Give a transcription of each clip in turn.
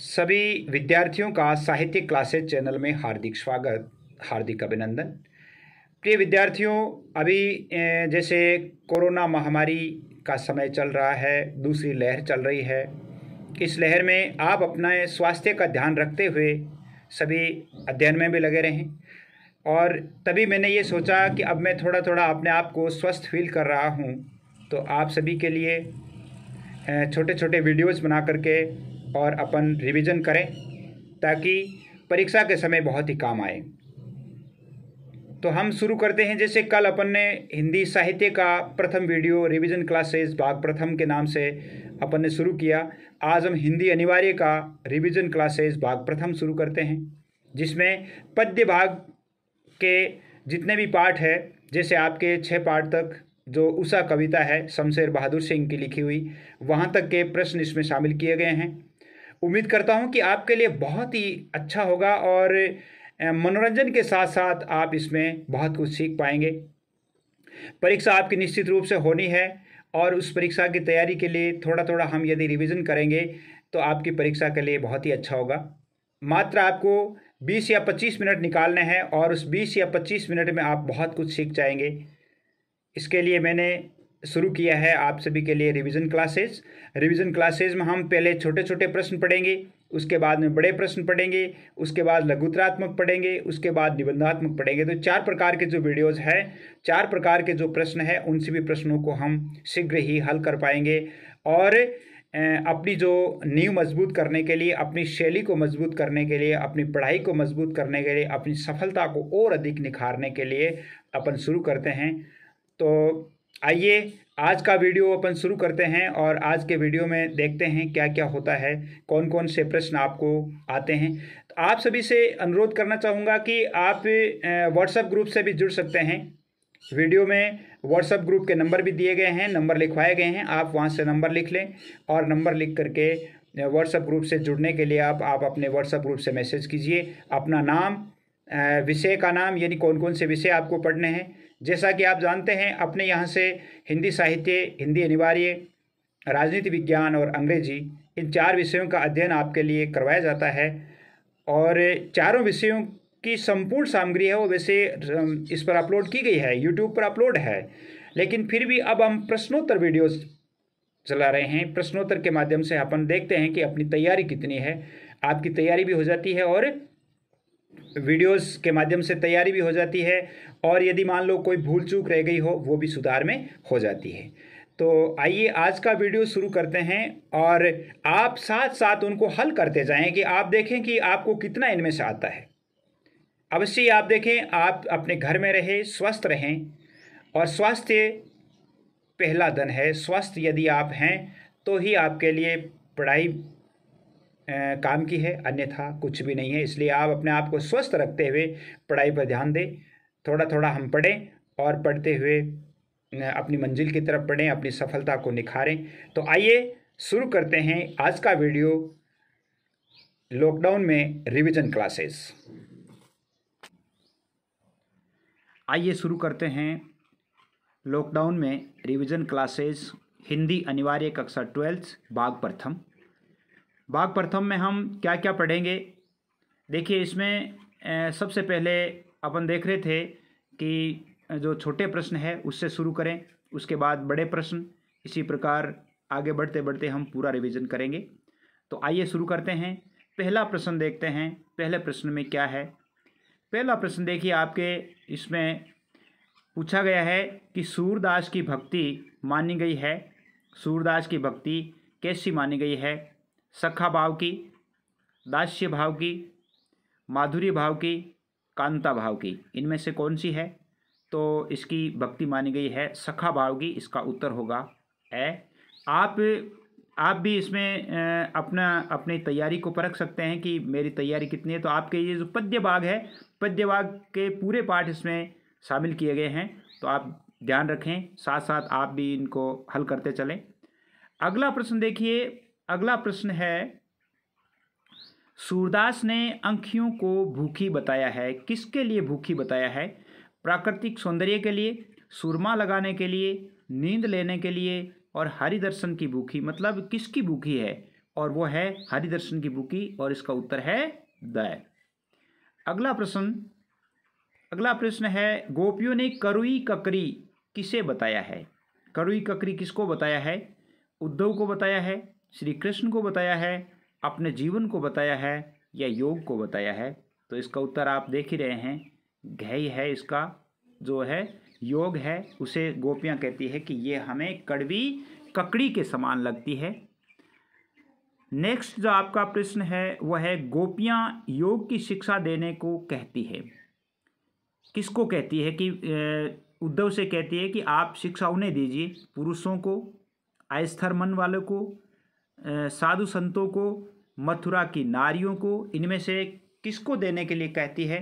सभी विद्यार्थियों का साहित्य क्लासेज चैनल में हार्दिक स्वागत हार्दिक अभिनंदन प्रिय विद्यार्थियों अभी जैसे कोरोना महामारी का समय चल रहा है दूसरी लहर चल रही है इस लहर में आप अपना स्वास्थ्य का ध्यान रखते हुए सभी अध्ययन में भी लगे रहें और तभी मैंने ये सोचा कि अब मैं थोड़ा थोड़ा अपने आप को स्वस्थ फील कर रहा हूँ तो आप सभी के लिए छोटे छोटे वीडियोज़ बना करके और अपन रिवीजन करें ताकि परीक्षा के समय बहुत ही काम आए तो हम शुरू करते हैं जैसे कल अपन ने हिंदी साहित्य का प्रथम वीडियो रिवीजन क्लासेस भाग प्रथम के नाम से अपन ने शुरू किया आज हम हिंदी अनिवार्य का रिवीजन क्लासेस भाग प्रथम शुरू करते हैं जिसमें पद्य भाग के जितने भी पाठ है जैसे आपके छः पाठ तक जो उषा कविता है शमशेर बहादुर सिंह की लिखी हुई वहाँ तक के प्रश्न इसमें शामिल किए गए हैं उम्मीद करता हूँ कि आपके लिए बहुत ही अच्छा होगा और मनोरंजन के साथ साथ आप इसमें बहुत कुछ सीख पाएंगे परीक्षा आपकी निश्चित रूप से होनी है और उस परीक्षा की तैयारी के लिए थोड़ा थोड़ा हम यदि रिवीजन करेंगे तो आपकी परीक्षा के लिए बहुत ही अच्छा होगा मात्र आपको 20 या 25 मिनट निकालने हैं और उस 20 या 25 मिनट में आप बहुत कुछ सीख जाएंगे इसके लिए मैंने शुरू किया है आप सभी के लिए रिवीजन क्लासेस रिवीजन क्लासेस में हम पहले छोटे छोटे प्रश्न पढ़ेंगे उसके बाद में बड़े प्रश्न पढ़ेंगे उसके बाद लघुत्रात्मक पढ़ेंगे उसके बाद निबंधात्मक पढ़ेंगे तो चार प्रकार के जो वीडियोस हैं चार प्रकार के जो प्रश्न हैं उन सभी प्रश्नों को हम शीघ्र ही हल कर पाएंगे और अपनी जो नींव मजबूत करने के लिए अपनी शैली को मजबूत करने के लिए अपनी पढ़ाई को मजबूत करने के लिए अपनी सफलता को और अधिक निखारने के लिए अपन शुरू करते हैं तो आइए आज का वीडियो अपन शुरू करते हैं और आज के वीडियो में देखते हैं क्या क्या होता है कौन कौन से प्रश्न आपको आते हैं तो आप सभी से अनुरोध करना चाहूँगा कि आप व्हाट्सएप ग्रुप से भी जुड़ सकते हैं वीडियो में व्हाट्सएप ग्रुप के नंबर भी दिए गए हैं नंबर लिखवाए गए हैं आप वहाँ से नंबर लिख लें और नंबर लिख करके व्हाट्सएप ग्रुप से जुड़ने के लिए आप आप अपने व्हाट्सएप ग्रुप से मैसेज कीजिए अपना नाम विषय का नाम यानी कौन कौन से विषय आपको पढ़ने हैं जैसा कि आप जानते हैं अपने यहाँ से हिंदी साहित्य हिंदी अनिवार्य राजनीति विज्ञान और अंग्रेजी इन चार विषयों का अध्ययन आपके लिए करवाया जाता है और चारों विषयों की संपूर्ण सामग्री है वो वैसे इस पर अपलोड की गई है यूट्यूब पर अपलोड है लेकिन फिर भी अब हम प्रश्नोत्तर वीडियोस चला रहे हैं प्रश्नोत्तर के माध्यम से अपन देखते हैं कि अपनी तैयारी कितनी है आपकी तैयारी भी हो जाती है और वीडियोस के माध्यम से तैयारी भी हो जाती है और यदि मान लो कोई भूल चूक रह गई हो वो भी सुधार में हो जाती है तो आइए आज का वीडियो शुरू करते हैं और आप साथ साथ उनको हल करते जाएं कि आप देखें कि आपको कितना इनमें से आता है अवश्य आप देखें आप अपने घर में रहें स्वस्थ रहें और स्वास्थ्य पहला धन है स्वस्थ यदि आप हैं तो ही आपके लिए पढ़ाई काम की है अन्यथा कुछ भी नहीं है इसलिए आप अपने आप को स्वस्थ रखते हुए पढ़ाई पर ध्यान दें थोड़ा थोड़ा हम पढ़ें और पढ़ते हुए अपनी मंजिल की तरफ पढ़ें अपनी सफलता को निखारें तो आइए शुरू करते हैं आज का वीडियो लॉकडाउन में रिवीजन क्लासेस आइए शुरू करते हैं लॉकडाउन में रिवीजन क्लासेस हिंदी अनिवार्य कक्षा ट्वेल्थ बाग प्रथम भाग प्रथम में हम क्या क्या पढ़ेंगे देखिए इसमें सबसे पहले अपन देख रहे थे कि जो छोटे प्रश्न है उससे शुरू करें उसके बाद बड़े प्रश्न इसी प्रकार आगे बढ़ते बढ़ते हम पूरा रिवीजन करेंगे तो आइए शुरू करते हैं पहला प्रश्न देखते हैं पहले प्रश्न में क्या है पहला प्रश्न देखिए आपके इसमें पूछा गया है कि सूरदास की भक्ति मानी गई है सूरदास की भक्ति कैसी मानी गई है सखा भाव की दास्य भाव की माधुरी भाव की कांता भाव की इनमें से कौन सी है तो इसकी भक्ति मानी गई है सखा भाव की इसका उत्तर होगा ए आप आप भी इसमें अपना अपनी तैयारी को परख सकते हैं कि मेरी तैयारी कितनी है तो आपके ये जो पद्य भाग है पद्य भाग के पूरे पाठ इसमें शामिल किए गए हैं तो आप ध्यान रखें साथ साथ आप भी इनको हल करते चलें अगला प्रश्न देखिए अगला प्रश्न है सूरदास ने अंखियों को भूखी बताया है किसके लिए भूखी बताया है प्राकृतिक सौंदर्य के लिए सुरमा लगाने के लिए नींद लेने के लिए और हरिदर्शन की भूखी मतलब किसकी भूखी है और वो है हरिदर्शन की भूखी और इसका उत्तर है द अगला प्रश्न अगला प्रश्न है गोपियों ने करुई ककरी किसे बताया है करुई ककरी किसको बताया है उद्धव को बताया है श्री कृष्ण को बताया है अपने जीवन को बताया है या योग को बताया है तो इसका उत्तर आप देख ही रहे हैं घई है इसका जो है योग है उसे गोपियाँ कहती है कि ये हमें कड़वी ककड़ी के समान लगती है नेक्स्ट जो आपका प्रश्न है वह है गोपियाँ योग की शिक्षा देने को कहती है किसको कहती है कि उद्धव से कहती है कि आप शिक्षा उन्हें दीजिए पुरुषों को अस्थर मन वालों को साधु संतों को मथुरा की नारियों को इनमें से किसको देने के लिए कहती है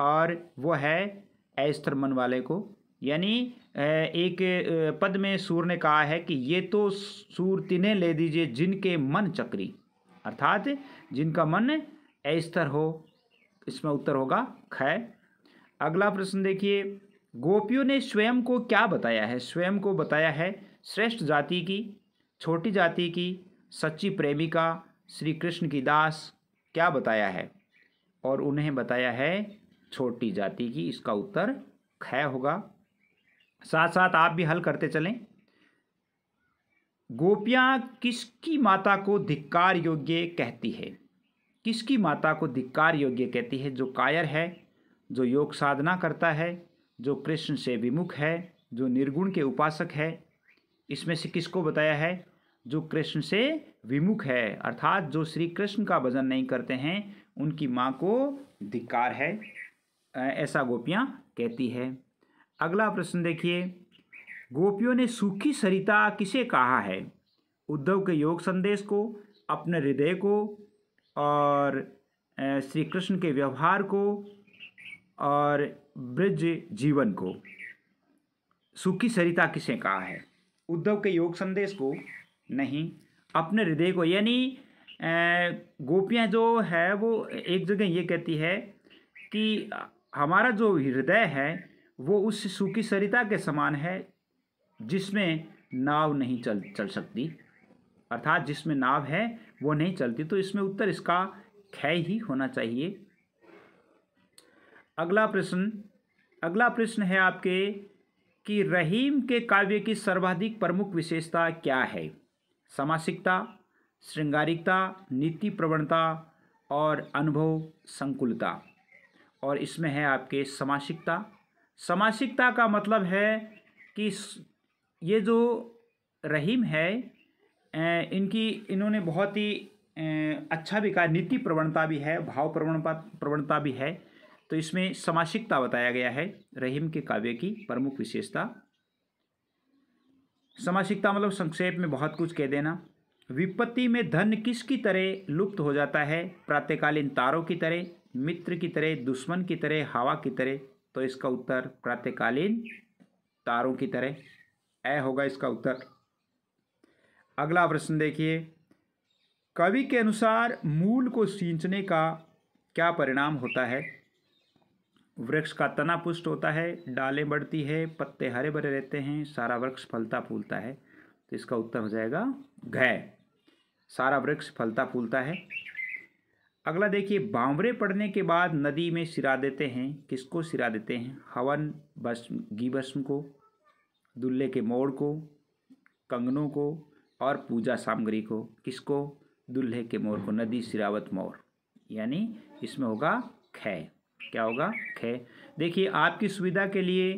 और वो है ऐस्त्र मन वाले को यानी एक पद में सूर ने कहा है कि ये तो सूर तिन्हें ले दीजिए जिनके मन चक्री अर्थात जिनका मन ऐस्तर हो इसमें उत्तर होगा खै अगला प्रश्न देखिए गोपियों ने स्वयं को क्या बताया है स्वयं को बताया है श्रेष्ठ जाति की छोटी जाति की सच्ची प्रेमिका श्री कृष्ण की दास क्या बताया है और उन्हें बताया है छोटी जाति की इसका उत्तर खय होगा साथ साथ आप भी हल करते चलें गोपियाँ किसकी माता को धिक्कार योग्य कहती है किसकी माता को धिक्कार योग्य कहती है जो कायर है जो योग साधना करता है जो कृष्ण से विमुख है जो निर्गुण के उपासक है इसमें से किसको बताया है जो कृष्ण से विमुख है अर्थात जो श्री कृष्ण का भजन नहीं करते हैं उनकी माँ को धिकार है ऐसा गोपियाँ कहती है अगला प्रश्न देखिए गोपियों ने सूखी सरिता किसे कहा है उद्धव के योग संदेश को अपने हृदय को और श्री कृष्ण के व्यवहार को और ब्रज जीवन को सूखी सरिता किसे कहा है उद्धव के योग संदेश को नहीं अपने हृदय को यानी गोपियाँ जो है वो एक जगह ये कहती है कि हमारा जो हृदय है वो उस सूखी सरिता के समान है जिसमें नाव नहीं चल चल सकती अर्थात जिसमें नाव है वो नहीं चलती तो इसमें उत्तर इसका खै ही होना चाहिए अगला प्रश्न अगला प्रश्न है आपके कि रहीम के काव्य की सर्वाधिक प्रमुख विशेषता क्या है सामासिकता श्रृंगारिकता नीति प्रवणता और अनुभव संकुलता और इसमें है आपके समासिकता समासिकता का मतलब है कि ये जो रहीम है इनकी इन्होंने बहुत ही अच्छा भी कहा नीति प्रवणता भी है भाव प्रवण प्रवणता भी है तो इसमें समासिकता बताया गया है रहीम के काव्य की प्रमुख विशेषता समासिकता मतलब संक्षेप में बहुत कुछ कह देना विपत्ति में धन किसकी तरह लुप्त हो जाता है प्रातःकालीन तारों की तरह मित्र की तरह दुश्मन की तरह हवा की तरह तो इसका उत्तर प्रातःकालीन तारों की तरह ए होगा इसका उत्तर अगला प्रश्न देखिए कवि के अनुसार मूल को सींचने का क्या परिणाम होता है वृक्ष का तना पुष्ट होता है डालें बढ़ती है पत्ते हरे भरे रहते हैं सारा वृक्ष फलता फूलता है तो इसका उत्तर हो जाएगा घय सारा वृक्ष फलता फूलता है अगला देखिए बावरे पड़ने के बाद नदी में सिरा देते हैं किसको सिरा देते हैं हवन भस्म घी भस्म को दुल्ले के मोड़ को कंगनों को और पूजा सामग्री को किसको दुल्हे के मोर को नदी सिरावत मोर यानी इसमें होगा खै क्या होगा ख देखिए आपकी सुविधा के लिए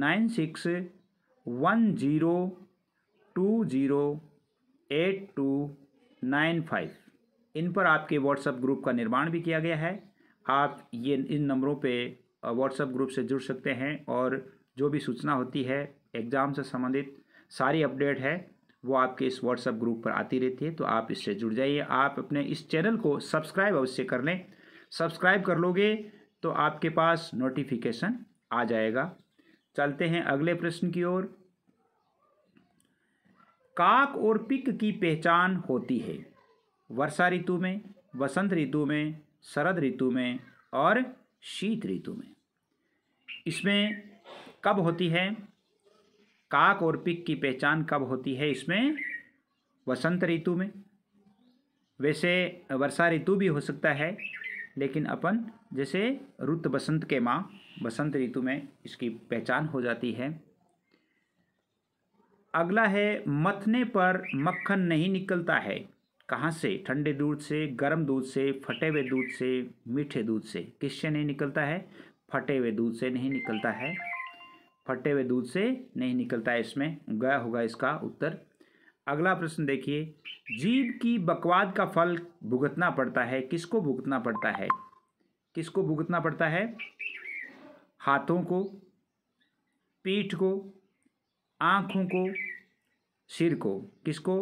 nine six one zero two zero eight two nine five इन पर आपके व्हाट्सएप ग्रुप का निर्माण भी किया गया है आप ये इन नंबरों पे व्हाट्सएप ग्रुप से जुड़ सकते हैं और जो भी सूचना होती है एग्ज़ाम से संबंधित सारी अपडेट है वो आपके इस व्हाट्सएप ग्रुप पर आती रहती है तो आप इससे जुड़ जाइए आप अपने इस चैनल को सब्सक्राइब अवश्य कर लें सब्सक्राइब कर लोगे तो आपके पास नोटिफिकेशन आ जाएगा चलते हैं अगले प्रश्न की ओर काक और पिक की पहचान होती है वर्षा ऋतु में वसंत ऋतु में शरद ऋतु में और शीत ऋतु में इसमें कब होती है काक और पिक की पहचान कब होती है इसमें वसंत ऋतु में वैसे वर्षा ऋतु भी हो सकता है लेकिन अपन जैसे रुत बसंत के माँ बसंत ऋतु में इसकी पहचान हो जाती है अगला है मथने पर मक्खन नहीं निकलता है कहाँ से ठंडे दूध से गर्म दूध से फटे हुए दूध से मीठे दूध से किससे नहीं निकलता है फटे हुए दूध से नहीं निकलता है फटे हुए दूध से नहीं निकलता है इसमें गया होगा इसका उत्तर अगला प्रश्न देखिए जीव की बकवाद का फल भुगतना पड़ता है किसको भुगतना पड़ता है किसको भुगतना पड़ता है हाथों को पीठ को आँखों को सिर को किसको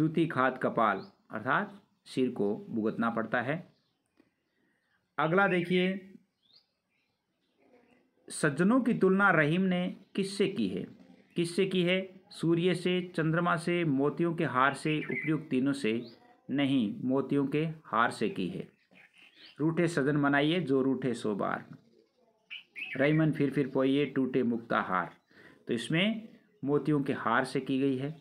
जूती खाद कपाल अर्थात सिर को भुगतना पड़ता है अगला देखिए सज्जनों की तुलना रहीम ने किससे की है किससे की है सूर्य से चंद्रमा से मोतियों के हार से उपयुक्त तीनों से नहीं मोतियों के हार से की है रूठे सदन मनाइए जो रूठे सो बार रईमन फिर फिर पोइए टूटे मुक्ता हार तो इसमें मोतियों के हार से की गई है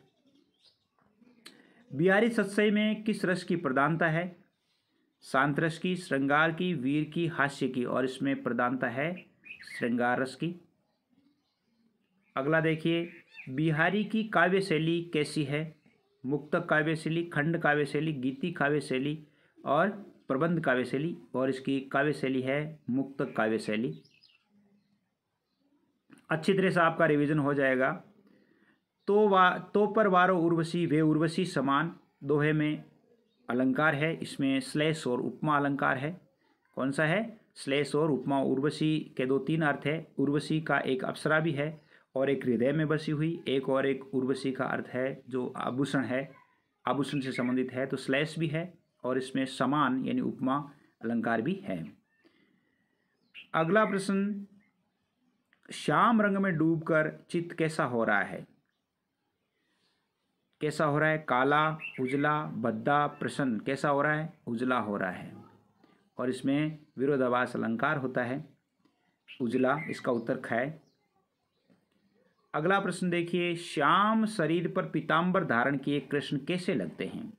बिहारी सत्सई में किस रस की प्रधानता है शांत रस की श्रृंगार की वीर की हास्य की और इसमें प्रधानता है श्रृंगार रस की अगला देखिए बिहारी की काव्य शैली कैसी है मुक्त काव्य शैली खंड काव्य शैली गीति काव्य शैली और प्रबंध काव्य शैली और इसकी काव्य शैली है मुक्त काव्य शैली अच्छी तरह से आपका रिवीजन हो जाएगा तो वा तो पर वारो उर्वशी वे उर्वशी समान दोहे में अलंकार है इसमें स्लेश और उपमा अलंकार है कौन सा है स्लेश और उपमा उर्वशी के दो तीन अर्थ है उर्वशी का एक अप्सरा भी है और एक हृदय में बसी हुई एक और एक उर्वशी का अर्थ है जो आभूषण है आभूषण से संबंधित है तो स्लैश भी है और इसमें समान यानी उपमा अलंकार भी है अगला प्रश्न श्याम रंग में डूबकर चित्त कैसा हो रहा है कैसा हो रहा है काला उजला बद्दा प्रसन्न कैसा हो रहा है उजला हो रहा है और इसमें विरोधाभास अलंकार होता है उजला इसका उत्तर खाए अगला प्रश्न देखिए श्याम शरीर पर पीताम्बर धारण किए कृष्ण कैसे लगते हैं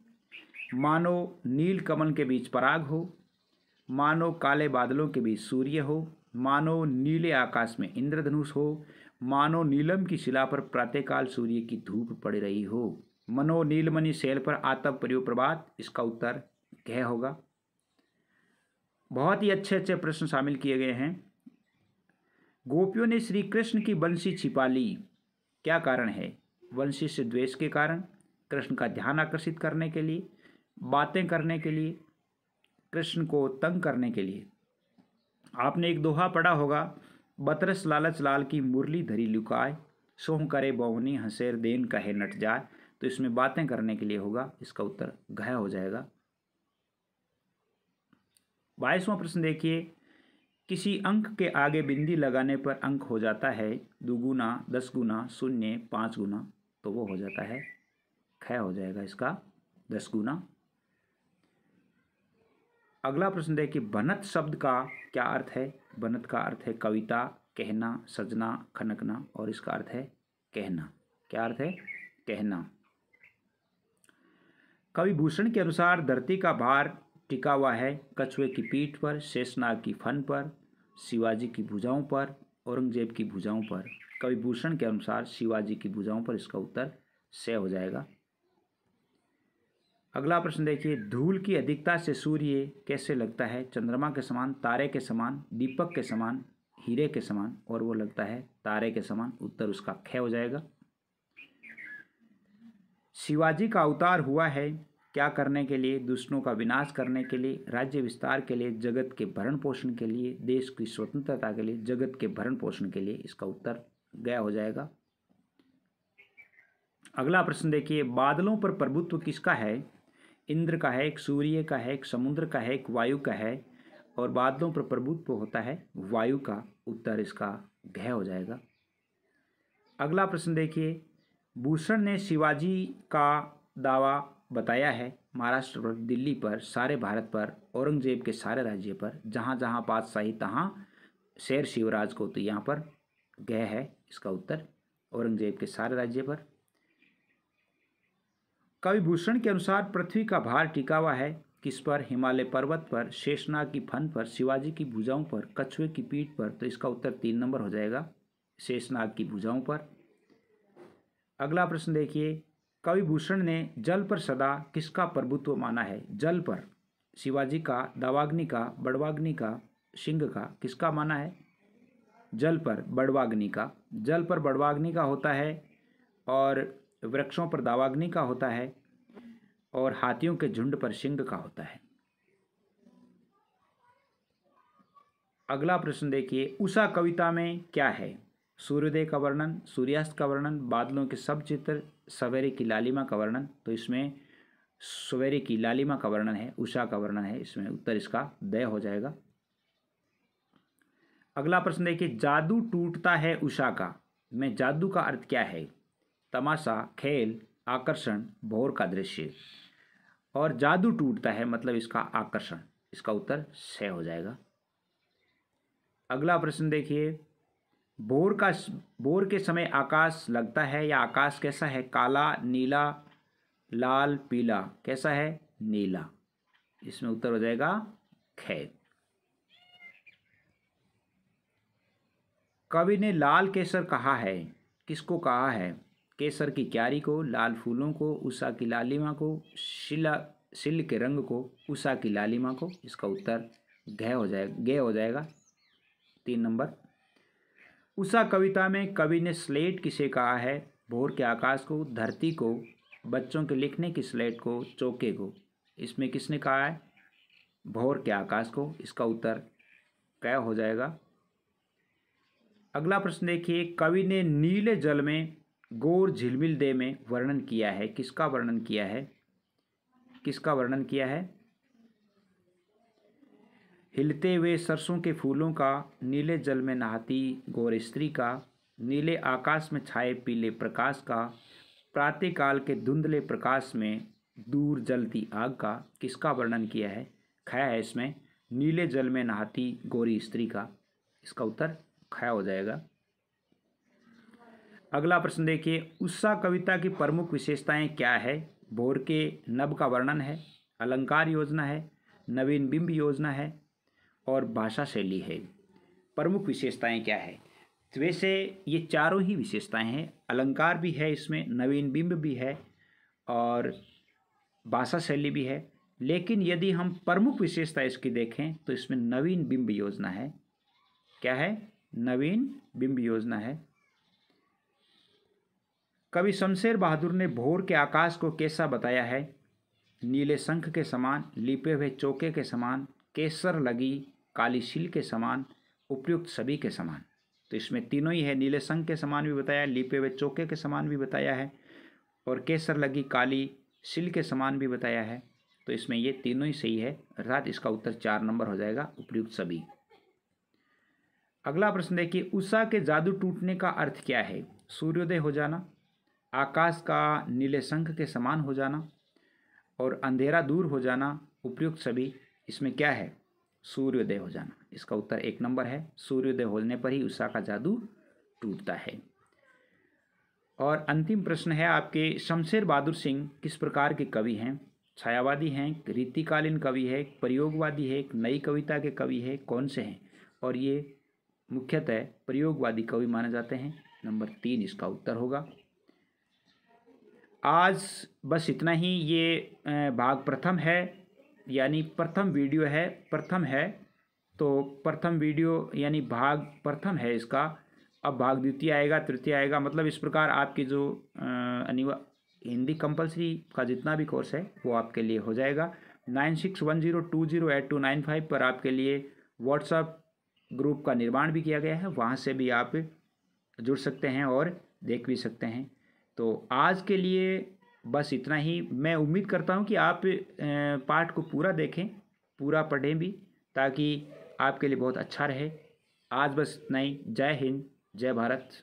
मानो नील कमल के बीच पराग हो मानो काले बादलों के बीच सूर्य हो मानो नीले आकाश में इंद्रधनुष हो मानो नीलम की शिला पर प्रातःकाल सूर्य की धूप पड़ रही हो मनो नीलमणि शैल पर आतप प्रयोग प्रभात इसका उत्तर कह होगा बहुत ही अच्छे अच्छे प्रश्न शामिल किए गए हैं गोपियों ने श्री कृष्ण की वंशी छिपा ली क्या कारण है वंशी से द्वेष के कारण कृष्ण का ध्यान आकर्षित करने के लिए बातें करने के लिए कृष्ण को तंग करने के लिए आपने एक दोहा पढ़ा होगा बतरस लालच लाल की मुरली धरी लुकाए सोह करे बौनी हंसेर देन कहे नट जाए तो इसमें बातें करने के लिए होगा इसका उत्तर घया हो जाएगा बाईसवां प्रश्न देखिए किसी अंक के आगे बिंदी लगाने पर अंक हो जाता है दुगुना दस गुना शून्य पाँच गुना तो वो हो जाता है खय हो जाएगा इसका दस गुना अगला प्रश्न है कि बनत शब्द का क्या अर्थ है बनत का अर्थ है कविता कहना सजना खनकना और इसका अर्थ है कहना क्या अर्थ है कहना कवि भूषण के अनुसार धरती का भार टिका हुआ है कछुए की पीठ पर शेषनाग की फन पर शिवाजी की भुजाओं पर औरंगजेब की भुजाओं पर कवि भूषण के अनुसार शिवाजी की भुजाओं पर इसका उत्तर सह हो जाएगा अगला प्रश्न देखिए धूल की अधिकता से सूर्य कैसे लगता है चंद्रमा के समान तारे के समान दीपक के समान हीरे के समान और वो लगता है तारे के समान उत्तर उसका खय हो जाएगा शिवाजी का अवतार हुआ है क्या करने के लिए दूसरों का विनाश करने के लिए राज्य विस्तार के लिए जगत के भरण पोषण के लिए देश की स्वतंत्रता के लिए जगत के भरण पोषण के लिए इसका उत्तर गया हो जाएगा अगला प्रश्न देखिए बादलों पर प्रभुत्व किसका है इंद्र का है एक सूर्य का है एक समुद्र का है एक वायु का है और बादलों पर प्रभुत्व होता है वायु का उत्तर इसका घय हो जाएगा अगला प्रश्न देखिए भूषण ने शिवाजी का दावा बताया है महाराष्ट्र पर दिल्ली पर सारे भारत पर औरंगजेब के सारे राज्य पर जहाँ जहाँ बादशाही तहाँ शेर शिवराज को तो यहाँ पर गया है इसका उत्तर औरंगजेब के सारे राज्य पर कवि भूषण के अनुसार पृथ्वी का भार टिका हुआ है किस पर हिमालय पर्वत पर शेषनाग की फन पर शिवाजी की भुजाओं पर कछुए की पीठ पर तो इसका उत्तर तीन नंबर हो जाएगा शेषनाग की भुजाओं पर अगला प्रश्न देखिए कविभूषण ने जल पर सदा किसका प्रभुत्व माना है जल पर शिवाजी का दावाग्नि का बड़वाग्नि का सिंह का किसका माना है जल पर बड़वाग्नि का जल पर बड़वाग्नि का होता है और वृक्षों पर दावाग्नि का होता है और हाथियों के झुंड पर सिंह का होता है अगला प्रश्न देखिए उषा कविता में क्या है सूर्योदय का वर्णन सूर्यास्त का वर्णन बादलों के सब चित्र सवेरे की लालिमा का वर्णन तो इसमें सवेरे की लालिमा का वर्णन है उषा का वर्णन है इसमें उत्तर इसका दय हो जाएगा अगला प्रश्न देखिए जादू टूटता है उषा का में जादू का अर्थ क्या है तमाशा खेल आकर्षण भोर का दृश्य और जादू टूटता है मतलब इसका आकर्षण इसका उत्तर छः हो जाएगा अगला प्रश्न देखिए भोर का भोर के समय आकाश लगता है या आकाश कैसा है काला नीला लाल पीला कैसा है नीला इसमें उत्तर हो जाएगा खैर कवि ने लाल केसर कहा है किसको कहा है केसर की क्यारी को लाल फूलों को उषा की लालिमा को शिला सिल के रंग को उषा की लालिमा को इसका उत्तर गह हो जाए गह हो जाएगा तीन नंबर उषा कविता में कवि ने स्लेट किसे कहा है भोर के आकाश को धरती को बच्चों के लिखने की स्लेट को चौके को इसमें किसने कहा है भोर के आकाश को इसका उत्तर क्या हो जाएगा अगला प्रश्न देखिए कवि ने नीले जल में गोर झिलमिल दे में वर्णन किया है किसका वर्णन किया है किसका वर्णन किया है हिलते हुए सरसों के फूलों का नीले जल में नहाती गौर स्त्री का नीले आकाश में छाए पीले प्रकाश का प्रातःकाल के धुंधले प्रकाश में दूर जलती आग का किसका वर्णन किया है खया है इसमें नीले जल में नहाती गोरी स्त्री का इसका उत्तर खया हो जाएगा अगला प्रश्न देखिए उषा कविता की प्रमुख विशेषताएं क्या है भोर के नब का वर्णन है अलंकार योजना है नवीन बिंब योजना है और भाषा शैली है प्रमुख विशेषताएं क्या है तो वैसे ये चारों ही विशेषताएं हैं अलंकार भी है इसमें नवीन बिंब भी है और भाषा शैली भी है लेकिन यदि हम प्रमुख विशेषता इसकी देखें तो इसमें नवीन बिंब योजना है क्या है नवीन बिंब योजना है कवि शमशेर बहादुर ने भोर के आकाश को कैसा बताया है नीले शंख के समान लिपे हुए चौके के समान केसर लगी काली कालीशील के समान उपयुक्त सभी के समान तो इसमें तीनों ही है नीले संघ के समान भी बताया है लिपे हुए चौके के समान भी बताया है और केसर लगी काली सिल के समान भी बताया है तो इसमें ये तीनों ही सही है अर्थात इसका उत्तर चार नंबर हो जाएगा उपयुक्त सभी अगला प्रश्न देखिए उषा के जादू टूटने का अर्थ क्या है सूर्योदय हो जाना आकाश का नीले संघ के समान हो जाना और अंधेरा दूर हो जाना उपयुक्त सभी इसमें क्या है सूर्योदय हो जाना इसका उत्तर एक नंबर है सूर्योदय होने पर ही उषा का जादू टूटता है और अंतिम प्रश्न है आपके शमशेर बहादुर सिंह किस प्रकार के कवि हैं छायावादी हैं रीतिकालीन कवि है प्रयोगवादी है एक नई कविता के कवि है कौन से हैं और ये मुख्यतः प्रयोगवादी कवि माने जाते हैं नंबर तीन इसका उत्तर होगा आज बस इतना ही ये भाग प्रथम है यानी प्रथम वीडियो है प्रथम है तो प्रथम वीडियो यानी भाग प्रथम है इसका अब भाग द्वितीय आएगा तृतीय आएगा मतलब इस प्रकार आपकी जो अनिवा हिंदी कंपलसरी का जितना भी कोर्स है वो आपके लिए हो जाएगा nine six one zero two zero eight two nine five पर आपके लिए व्हाट्सअप ग्रुप का निर्माण भी किया गया है वहाँ से भी आप जुड़ सकते हैं और देख भी सकते हैं तो आज के लिए बस इतना ही मैं उम्मीद करता हूँ कि आप पाठ को पूरा देखें पूरा पढ़ें भी ताकि आपके लिए बहुत अच्छा रहे आज बस इतना ही जय हिंद जय भारत